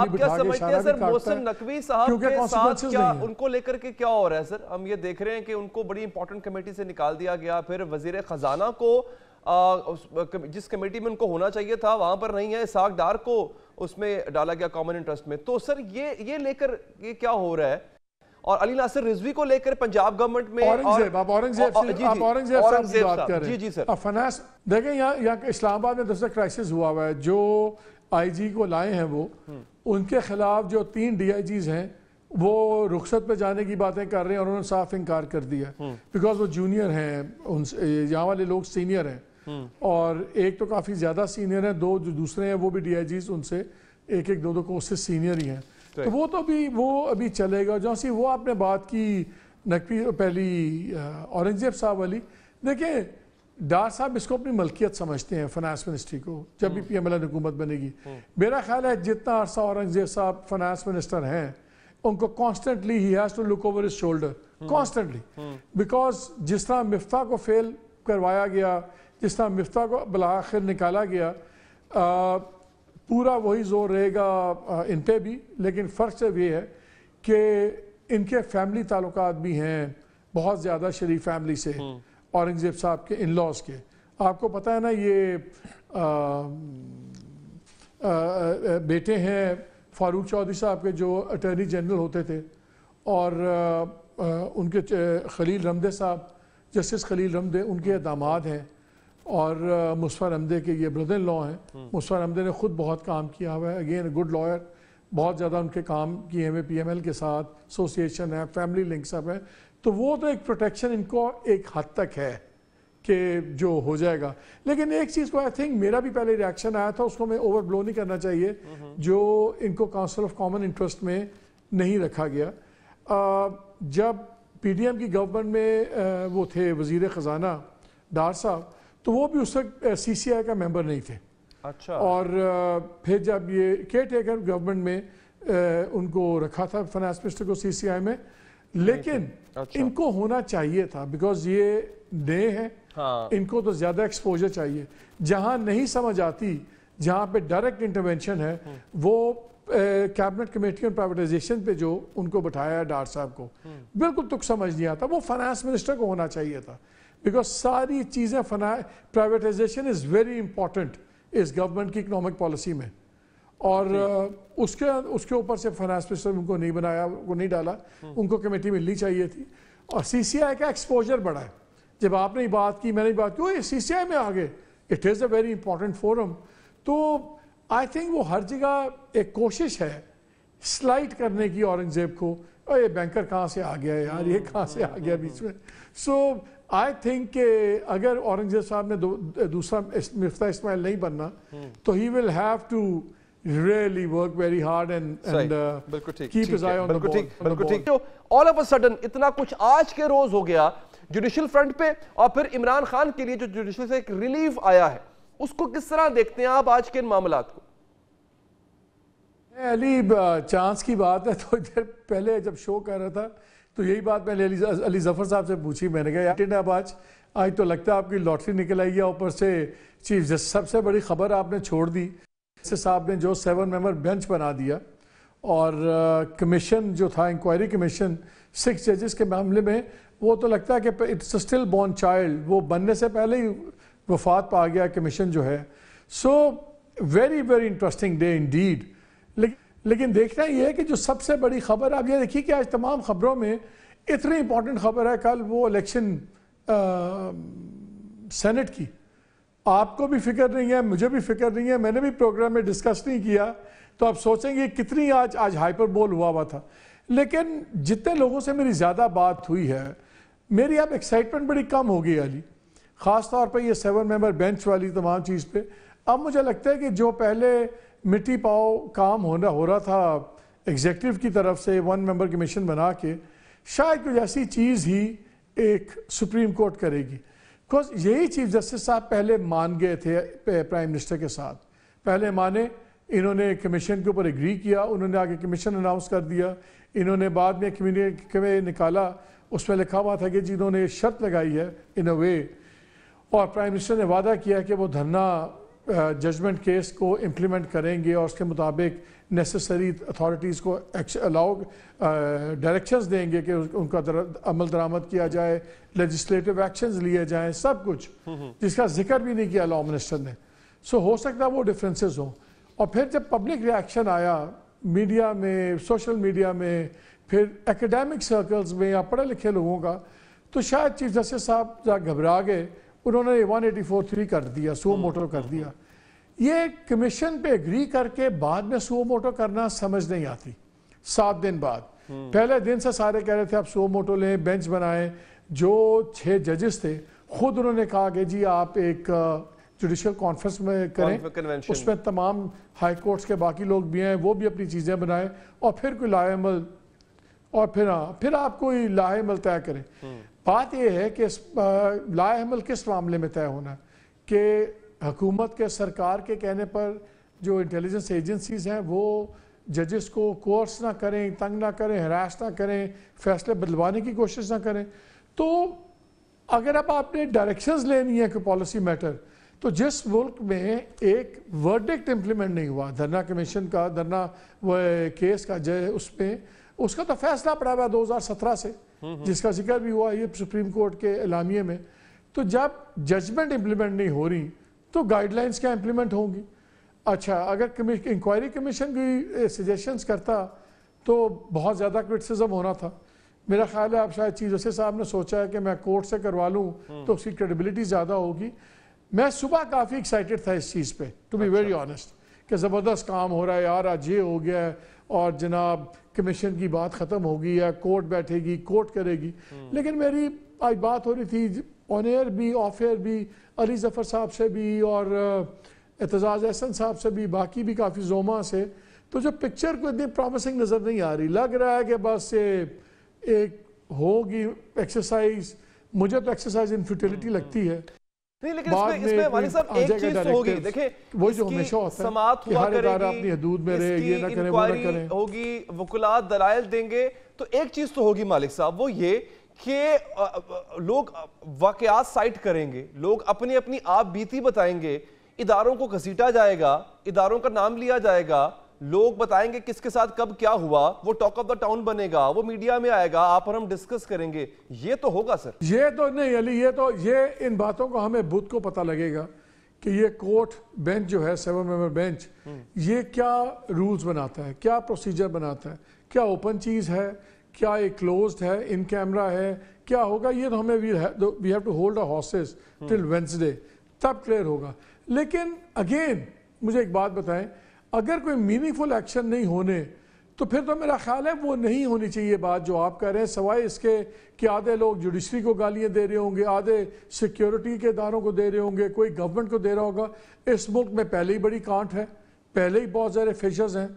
आप क्या समझते हैं सर मोहसिन नकवी साहब के साथ क्या उनको लेकर के क्या हो रहा है सर हम ये देख रहे हैं कि उनको बड़ी इंपॉर्टेंट कमेटी से निकाल दिया गया फिर वजीर खजाना को जिस कमेटी में उनको होना चाहिए था वहां पर नहीं है इसाक डार को उसमें डाला गया कॉमन इंटरेस्ट में तो सर ये ये लेकर ये क्या हो रहा है और अली नासिर रिजवी को लेकर पंजाब गवर्नमेंट में औरंगजेब देखें यहाँ यहाँ इस्लामाबाद में दूसरा क्राइसिस हुआ हुआ है जो आईजी को लाए हैं वो उनके खिलाफ जो तीन डीआईजीज हैं वो रुखसत पे जाने की बातें कर रहे हैं और उन्होंने साफ इनकार कर दिया बिकॉज हम्म। वो जूनियर हैं उन यहाँ वाले लोग सीनियर हैं हम्म। और एक तो काफ़ी ज़्यादा सीनियर हैं दो जो दूसरे हैं वो भी डी उनसे एक एक दो दो कोर्स से सीनियर ही हैं तो वो तो अभी वो अभी चलेगा जो सी वो आपने बात की नकवी पहली औरंगजेब साहब वाली देखिए डार साहब इसको अपनी मलकियत समझते हैं फाइनेंस मिनिस्ट्री को जब भी पी एम एल एन हुकूमत बनेगी हम्म। मेरा ख्याल है जितना अरसा औरंगजेब साहब फाइनेंस मिनिस्टर हैं उनको कॉन्स्टेंटली ही has to look over his shoulder constantly because जिस तरह मिफ्ता को फेल करवाया गया जिस तरह मिफ्ता को बलाखिर निकाला गया आ, पूरा वही जोर रहेगा इन पर भी लेकिन फ़र्क सिर्फ ये है कि इनके फैमिली ताल्लुक भी हैं बहुत ज़्यादा शरीफ फैमिली से हम्म। औरंगज़ेब साहब के इन लॉज के आपको पता है ना ये आ, आ, आ, बेटे हैं फारूक चौधरी साहब के जो अटर्नी जनरल होते थे और आ, उनके खलील रमदे साहब जस्टिस खलील रमदे उनके दामाद हैं और मुस्फर रमदे के ये ब्रदर लॉ हैं हम्म। मुस्फर रमदे ने ख़ुद बहुत काम किया हुआ है अगेन गुड लॉयर बहुत ज़्यादा उनके काम किए हुए पी एम एल के साथ एसोसिएशन है फैमिली लिंक्स अप है तो वो तो एक प्रोटेक्शन इनको एक हद तक है कि जो हो जाएगा लेकिन एक चीज़ को आई थिंक मेरा भी पहले रिएक्शन आया था उसको मैं ओवर ब्लो नहीं करना चाहिए जो इनको काउंसिल ऑफ कॉमन इंटरेस्ट में नहीं रखा गया आ, जब पीडीएम की गवर्नमेंट में आ, वो थे वजीर ख़जाना डार साहब तो वो भी उस वक्त सी सी आई का मेम्बर नहीं थे अच्छा और फिर जब ये केयर टेकर गवर्नमेंट में उनको रखा था फाइनेंस मिनिस्टर को सीसीआई में लेकिन अच्छा। इनको होना चाहिए था बिकॉज ये नए हैं हाँ। इनको तो ज्यादा एक्सपोजर चाहिए जहां नहीं समझ आती जहां पे डायरेक्ट इंटरवेंशन है हम्म। वो कैबिनेट कमेटी ऑन प्राइवेटाइजेशन पे जो उनको बिठाया है डार साहब को हम्म। बिल्कुल तुक समझ नहीं आता वो फाइनेंस मिनिस्टर को होना चाहिए था बिकॉज सारी चीज़ें प्राइवेटाइजेशन इज़ वेरी इंपॉर्टेंट इस गवर्नमेंट की इकनॉमिक पॉलिसी में और उसके उसके ऊपर से फाइनेंस मिनिस्टर उनको नहीं बनाया उनको नहीं डाला हम्म। उनको कमेटी मिलनी चाहिए थी और सीसीआई का एक्सपोजर बढ़ा है जब आपने बात की मैंने बात की वो सीसीआई में आ गए it is a very important forum तो आई थिंक वो हर जगह एक कोशिश है स्लाइड करने की औरंगजेब को और ये बैंकर कहाँ से आ गया यार ये कहाँ से आ गया हाँ, हाँ, बीच हाँ। में सो आई थिंक के अगर औरंगजेब साहब ने दो, दूसरा मिफ्ता इस्माइल नहीं बनना हम्म। तो he will have to really work very hard and and uh, keep his eye on the ball बिल्कुल ठीक बिल्कुल ठीक तो all of a sudden इतना कुछ आज के रोज हो गया जुडिशल फ्रंट पे और फिर इमरान खान के लिए जो जुडिशल से एक रिलीफ आया है उसको किस तरह देखते हैं आप आज के इन मामला को अली चांस की बात है थोड़ी तो देर पहले जब शो कर रहा था तो यही बात मैंने अली अली जफ़र साहब से पूछी मैंने कहा अब आज आज तो लगता है आपकी लॉटरी निकल आई है ऊपर से चीफ जस्टिस सबसे बड़ी खबर आपने छोड़ दी जस्टिस साहब ने जो सेवन मेंबर बेंच बना दिया और कमीशन जो था इंक्वायरी कमीशन सिक्स जजेस के मामले में वो तो लगता है कि इट्स स्टिल बॉर्न चाइल्ड वो बनने से पहले ही वफात पा गया कमीशन जो है so very very interesting day indeed लेकिन देखना यह है कि जो सबसे बड़ी खबर आप ये देखिए कि आज तमाम खबरों में इतनी इंपॉर्टेंट खबर है कल वो इलेक्शन सेनेट की आपको भी फिक्र नहीं है मुझे भी फिक्र नहीं है मैंने भी प्रोग्राम में डिस्कस नहीं किया तो आप सोचेंगे कितनी आज आज हाइपर बोल हुआ हुआ था लेकिन जितने लोगों से मेरी ज़्यादा बात हुई है मेरी अब एक्साइटमेंट बड़ी कम हो गई अली ख़ास पर यह सेवन मेंबर बेंच वाली तमाम चीज़ पे अब मुझे लगता है कि जो पहले मिट्टी पाओ काम होना हो रहा था एग्जेक्टिव की तरफ से वन मेंबर कमीशन बना के शायद कुछ ऐसी चीज़ ही एक सुप्रीम कोर्ट करेगी बिकॉज यही चीफ जस्टिस साहब पहले मान गए थे प्राइम मिनिस्टर के साथ पहले माने इन्होंने कमीशन के ऊपर एग्री किया उन्होंने आगे कमीशन अनाउंस कर दिया इन्होंने बाद में कम्युनिके निकाला उसमें लिखा हुआ था कि जिन्होंने शर्त लगाई है इन अ वे और प्राइम मिनिस्टर ने वादा किया कि वो धरना जजमेंट केस को इम्प्लीमेंट करेंगे और उसके मुताबिक नेसेसरी अथॉरिटीज़ को अलाउ डायरेक्शंस देंगे कि उनका दर, अमल दरामद किया जाए लेजिस्लेटिव एक्शंस लिए जाएं सब कुछ हम्म, हम्म। जिसका जिक्र भी नहीं किया लॉ मिनिस्टर ने सो हो सकता है वो डिफरेंसेस हों और फिर जब पब्लिक रिएक्शन आया मीडिया में सोशल मीडिया में फिर एकेडमिक सर्कल्स में या पढ़े लिखे लोगों का तो शायद चीफ जस्टिस साहब घबरा गए उन्होंने वन एटी फोर थ्री कर दिया सो हम्म। मोटो कर दिया ये कमीशन पे एग्री करके बाद में सो मोटो करना समझ नहीं आती सात दिन बाद हम्म। पहले दिन से सारे कह रहे थे आप सो मोटो लें बेंच बनाएं जो छह जजेस थे खुद उन्होंने कहा कि जी आप एक जुडिशल कॉन्फ्रेंस में करें उसमें तमाम हाई कोर्ट्स के बाकी लोग भी हैं वो भी अपनी चीज़ें बनाएं और फिर कोई लाएमल और फिर हाँ फिर आप कोई लाहेमल तय करें हम्म। बात यह है कि लाहमल किस मामले में तय होना कि हकूमत के सरकार के कहने पर जो इंटेलिजेंस एजेंसीज हैं वो जजेस को कोर्स ना करें तंग ना करें हरास ना करें फैसले बदलवाने की कोशिश ना करें तो अगर अब आपने डायरेक्शंस लेनी है कोई पॉलिसी मैटर तो जिस मुल्क में एक वर्डिक्ट इम्प्लीमेंट नहीं हुआ धरना कमीशन का धरना केस का जय उसमें उसका तो फैसला पड़ा हुआ हज़ार सत्रह से जिसका जिक्र भी हुआ ये सुप्रीम कोर्ट के एलामिये में तो जब जजमेंट इम्प्लीमेंट नहीं हो रही तो गाइडलाइंस क्या इम्प्लीमेंट होंगी अच्छा अगर इंक्वायरी कमीशन भी सजेशंस करता तो बहुत ज़्यादा क्रिटिसिज्म होना था मेरा ख्याल है आप शायद चीज़ उससे साहब ने सोचा है कि मैं कोर्ट से करवा लूँ हम्म। तो उसकी क्रेडिबिलिटी ज़्यादा होगी मैं सुबह काफ़ी एक्साइटेड था इस चीज़ पे टू बी वेरी ऑनेस्ट कि ज़बरदस्त काम हो रहा है यार आज ये हो गया है और जनाब कमीशन की बात ख़त्म होगी या कोर्ट बैठेगी कोर्ट करेगी हम्म। लेकिन मेरी आज बात हो रही थी ऑन एयर भी ऑफ एयर भी अली जफ़र साहब से भी और एतजाज़ एहसन साहब से भी बाकी भी काफ़ी जोमा से तो जब पिक्चर को इतनी प्रॉमिसिंग नज़र नहीं आ रही लग रहा है कि बस ये एक होगी एक्सरसाइज मुझे तो एक्सरसाइज इन फ्यूटिलिटी लगती हम्म। है नहीं लेकिन इसमें इसमें वाली एक चीज तो होगी देखिए वो जो हमेशा होता है हुआ करेगी अपनी हदूद में रहे ये ना करें वो ना करें होगी वकुलात दलाइल देंगे तो एक चीज तो होगी मालिक साहब वो ये कि लोग वाकयात साइट करेंगे लोग अपनी अपनी आप बीती बताएंगे इदारों को घसीटा जाएगा इदारों का नाम लिया जाएगा लोग बताएंगे किसके साथ कब क्या हुआ वो टॉक ऑफ द टाउन बनेगा वो मीडिया में आएगा आप और हम डिस्कस करेंगे ये तो होगा सर ये तो नहीं अली ये तो ये इन बातों को हमें बुद्ध को पता लगेगा कि ये कोर्ट बेंच जो है सेवन मेंबर बेंच ये क्या रूल्स बनाता है क्या प्रोसीजर बनाता है क्या ओपन चीज़ है क्या ये क्लोज है इन कैमरा है क्या होगा ये तो हमें we have to hold a horses till Wednesday तब क्लियर होगा लेकिन अगेन मुझे एक बात बताएं अगर कोई मीनिंगफुल एक्शन नहीं होने तो फिर तो मेरा ख्याल है वो नहीं होनी चाहिए बात जो आप कह रहे हैं सवाए इसके कि आधे लोग जुडिशरी को गालियाँ दे रहे होंगे आधे सिक्योरिटी के इदारों को दे रहे होंगे कोई गवर्नमेंट को दे रहा होगा इस मुल्क में पहले ही बड़ी कांट है पहले ही बहुत सारे फिशर्स हैं